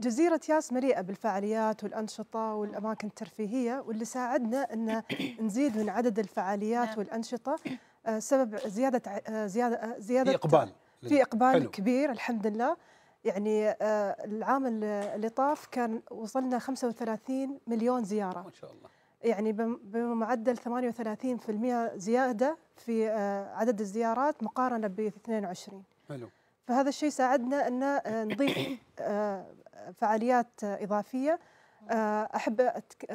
جزيرة ياس مليئة بالفعاليات والأنشطة والأماكن الترفيهية واللي ساعدنا أن نزيد من عدد الفعاليات نعم. والأنشطة آه، سبب زيادة آه، زيادة آه، زيادة في إقبال في إقبال حلو. كبير الحمد لله يعني العام اللي طاف كان وصلنا 35 مليون زيارة ما شاء الله يعني بمعدل 38% زيادة في عدد الزيارات مقارنة ب 22 حلو فهذا الشيء ساعدنا أن آه، نضيف آه، فعاليات إضافية آه، أحب أتك...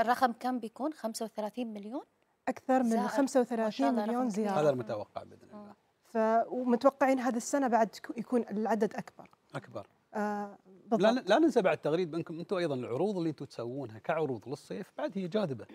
الرقم كم بيكون 35 مليون؟ أكثر من 35 مليون زيارة هذا المتوقع بإذن الله ف... ومتوقعين هذا السنة بعد يكون العدد أكبر أكبر آه بالضبط. لا لا ننسى بعد تغريد بانكم انتم ايضا العروض اللي انتم تسوونها كعروض للصيف بعد هي جاذبه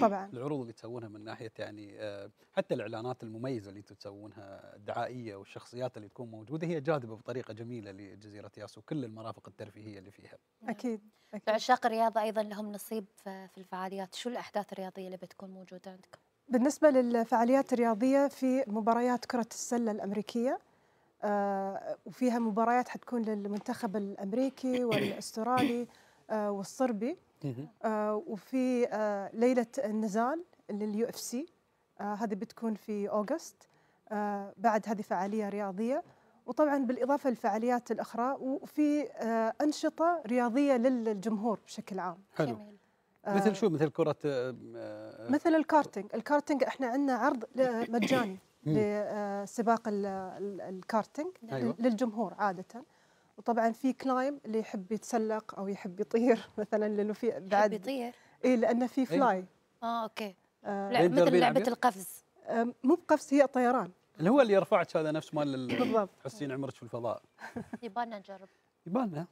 طبعا العروض اللي تسوونها من ناحيه يعني آه، حتى الاعلانات المميزه اللي انتم تسوونها الدعائيه والشخصيات اللي تكون موجوده هي جاذبه بطريقه جميله لجزيره ياس وكل المرافق الترفيهيه اللي فيها اكيد, أكيد. عشاق الرياضه ايضا لهم نصيب في الفعاليات شو الاحداث الرياضيه اللي بتكون موجوده عندكم بالنسبه للفعاليات الرياضيه في مباريات كره السله الامريكيه آه، وفيها مباريات حتكون للمنتخب الامريكي والاسترالي آه، والصربي آه، وفي ليله النزال لليو اف سي هذه بتكون في اوغست بعد هذه فعاليه رياضيه وطبعا بالاضافه للفعاليات الاخرى وفي انشطه رياضيه للجمهور بشكل عام حلو مثل شو مثل كره مثل الكارتينج الكارتينج احنا عندنا عرض مجاني لسباق الكارتينج نعم. أيوة. للجمهور عاده وطبعا في كلايم اللي يحب يتسلق او يحب يطير مثلا لانه في بعد يحب يطير اي لانه في فلاي أيوة. اه اوكي آه مثل لعبه القفز آه مو بقفز هي طيران اللي هو اللي رفعت هذا نفس مال حسين عمرك في الفضاء يبانا نجرب يبانا